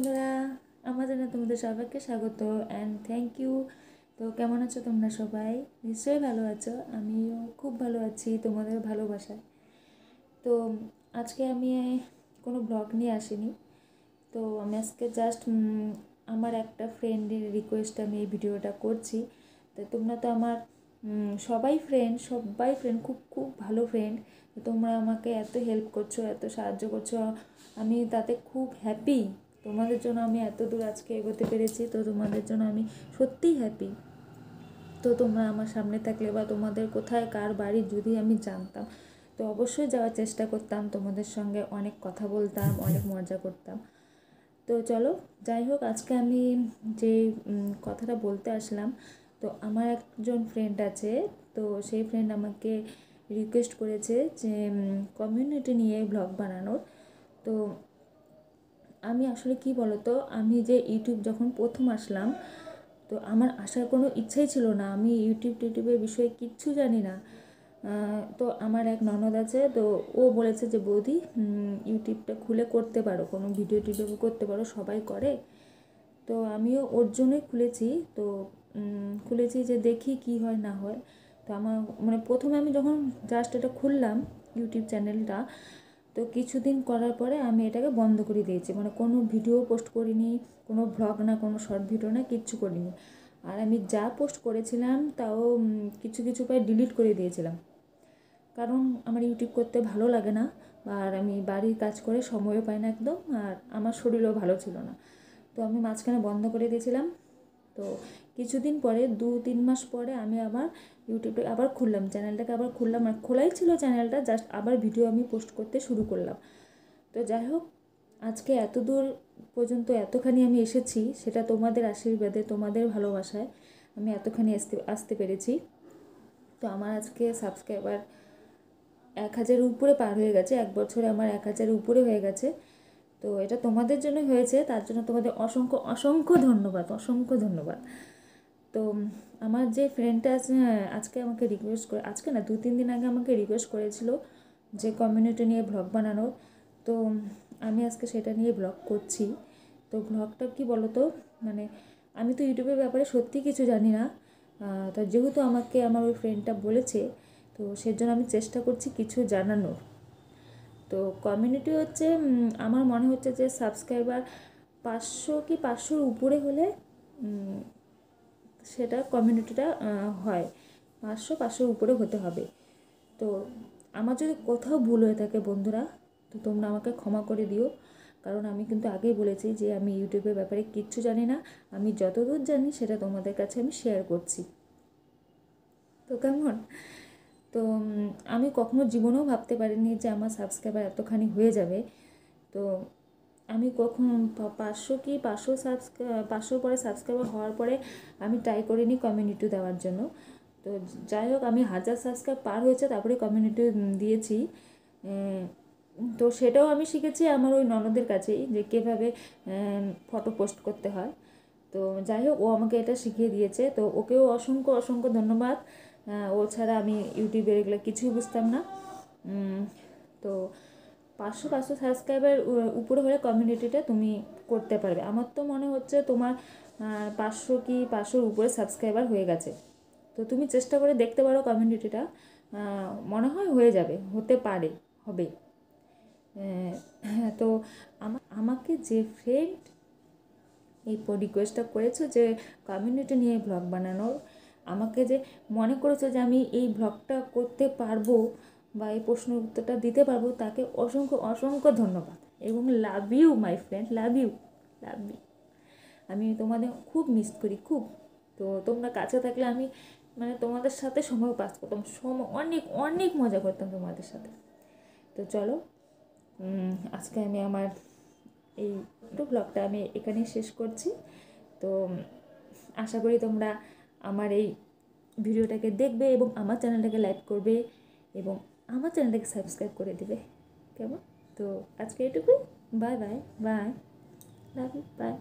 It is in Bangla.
বন্ধুরা আমার জন্য তোমাদের সবাইকে স্বাগত অ্যান্ড থ্যাংক ইউ তো কেমন আছো তোমরা সবাই নিশ্চয়ই ভালো আছো আমিও খুব ভালো আছি তোমাদের ভালোবাসায় তো আজকে আমি কোনো ব্লগ নিয়ে আসিনি তো আমি আজকে জাস্ট আমার একটা ফ্রেন্ডের রিকোয়েস্ট আমি এই ভিডিওটা করছি তো তোমরা তো আমার সবাই ফ্রেন্ড সবাই ফ্রেন্ড খুব খুব ভালো ফ্রেন্ড তোমরা আমাকে এত হেল্প করছো এত সাহায্য করছো আমি তাতে খুব হ্যাপি তোমাদের জন্য আমি এত দূর আজকে এগোতে পেরেছি তো তোমাদের জন্য আমি সত্যিই হ্যাপি তো তোমরা আমার সামনে থাকলে বা তোমাদের কোথায় কার বাড়ি যদি আমি জানতাম তো অবশ্যই যাওয়ার চেষ্টা করতাম তোমাদের সঙ্গে অনেক কথা বলতাম অনেক মজা করতাম তো চলো যাই হোক আজকে আমি যে কথাটা বলতে আসলাম তো আমার একজন ফ্রেন্ড আছে তো সেই ফ্রেন্ড আমাকে রিকোয়েস্ট করেছে যে কমিউনিটি নিয়ে ব্লগ বানানোর তো আমি আসলে কি বলতো আমি যে ইউটিউব যখন প্রথম আসলাম তো আমার আসার কোনো ইচ্ছাই ছিল না আমি ইউটিউব টিউটিউবের বিষয়ে কিচ্ছু জানি না তো আমার এক ননদ আছে তো ও বলেছে যে বৌদি ইউটিউবটা খুলে করতে পারো কোনো ভিডিও টিডিও করতে পারো সবাই করে তো আমিও ওর জন্যই খুলেছি তো খুলেছি যে দেখি কি হয় না হয় তো আমার মানে প্রথমে আমি যখন জাস্ট এটা খুললাম ইউটিউব চ্যানেলটা তো কিছুদিন করার পরে আমি এটাকে বন্ধ করে দিয়েছি মানে কোনো ভিডিও পোস্ট করিনি কোনো ভ্লগ না কোনো শর্ট ভিডিও না কিচ্ছু করিনি আর আমি যা পোস্ট করেছিলাম তাও কিছু কিছু উপায় ডিলিট করে দিয়েছিলাম কারণ আমার ইউটিউব করতে ভালো লাগে না আর আমি বাড়ির কাজ করে সময়ও পাই না একদম আর আমার শরীরও ভালো ছিল না তো আমি মাঝখানে বন্ধ করে দিয়েছিলাম তো কিছুদিন পরে দু তিন মাস পরে আমি আবার ইউটিউবে আবার খুললাম চ্যানেলটাকে আবার খুললাম আর খোলাই ছিল চ্যানেলটা জাস্ট আবার ভিডিও আমি পোস্ট করতে শুরু করলাম তো যাই হোক আজকে এত দূর পর্যন্ত এতখানি আমি এসেছি সেটা তোমাদের আশীর্বাদে তোমাদের ভালোবাসায় আমি এতখানি আসতে আসতে পেরেছি তো আমার আজকে সাবস্ক্রাইবার এক হাজারের উপরে পার হয়ে গেছে এক বছরে আমার এক হাজারের উপরে হয়ে গেছে তো এটা তোমাদের জন্য হয়েছে তার জন্য তোমাদের অসংখ্য অসংখ্য ধন্যবাদ অসংখ্য ধন্যবাদ তো আমার যে ফ্রেন্ডটা আছে হ্যাঁ, আজকে আমাকে রিকোয়েস্ট করে আজকে না দু তিন দিন আগে আমাকে রিকোয়েস্ট করেছিল যে কমিউনিটি নিয়ে ব্লগ বানানোর তো আমি আজকে সেটা নিয়ে ব্লগ করছি তো ব্লগটা কি বলো তো মানে আমি তো ইউটিউবের ব্যাপারে সত্যি কিছু জানি না তো যেহেতু আমাকে আমার ওই ফ্রেন্ডটা বলেছে তো সেজন্য আমি চেষ্টা করছি কিছু জানানোর তো কমিউনিটি হচ্ছে আমার মনে হচ্ছে যে সাবস্ক্রাইবার পাঁচশো কি পাঁচশোর উপরে হলে সেটা কমিউনিটিটা হয় পাঁচশো পাঁচশোর উপরে হতে হবে তো আমার যদি কোথাও ভুল হয়ে থাকে বন্ধুরা তো তোমরা আমাকে ক্ষমা করে দিও কারণ আমি কিন্তু আগেই বলেছি যে আমি ইউটিউবের ব্যাপারে কিচ্ছু জানি না আমি যতদূর জানি সেটা তোমাদের কাছে আমি শেয়ার করছি তো কেমন তো আমি কখনো জীবনেও ভাবতে পারিনি যে আমার সাবস্ক্রাইবার এতখানি হয়ে যাবে তো আমি কখন পাঁচশো কি পাঁচশো সাবস্ক্রাই পাঁচশো পরে সাবস্ক্রাইবার হওয়ার পরে আমি ট্রাই করিনি কমিউনিটি দেওয়ার জন্য তো যাই হোক আমি হাজার সাবস্ক্রাইব পার হয়েছে তারপরে কমিউনিটি দিয়েছি তো সেটাও আমি শিখেছি আমার ওই ননদের কাছেই যে কীভাবে ফটো পোস্ট করতে হয় তো যাই হোক ও আমাকে এটা শিখিয়ে দিয়েছে তো ওকেও অসংখ্য অসংখ্য ধন্যবাদ ও ছাড়া আমি ইউটিউবের এগুলো কিছুই বুঝতাম না তো পাঁচশো পাঁচশো সাবস্ক্রাইবার উপরে হলে কমিউনিটিটা তুমি করতে পারবে আমার তো মনে হচ্ছে তোমার পাঁচশো কি পাঁচশোর উপরে সাবস্ক্রাইবার হয়ে গেছে তো তুমি চেষ্টা করে দেখতে পারো কমিউনিটিটা মনে হয় হয়ে যাবে হতে পারে হবে তো আমাকে যে ফ্রেন্ড এই রিকোয়েস্টটা করেছো যে কমিউনিটি নিয়ে ব্লগ বানানোর আমাকে যে মনে করেছো যে আমি এই ব্লগটা করতে পারবো বা এই প্রশ্ন উত্তরটা দিতে পারবো তাকে অসংখ্য অসংখ্য ধন্যবাদ এবং love you my friend love you love you আমি তোমাদের খুব মিস করি খুব তো তোমরা কাছে থাকলে আমি মানে তোমাদের সাথে সময় পাস করতাম সময় অনেক অনেক মজা করতাম তোমাদের সাথে তো চলো আজকে আমি আমার এই ব্লগটা আমি এখানেই শেষ করছি তো আশা করি তোমরা আমার এই ভিডিওটাকে দেখবে এবং আমার চ্যানেলটাকে লাইক করবে এবং আমার চ্যানেলটাকে সাবস্ক্রাইব করে দেবে কেমন তো আজকে এটুকুই bye bye bye love you by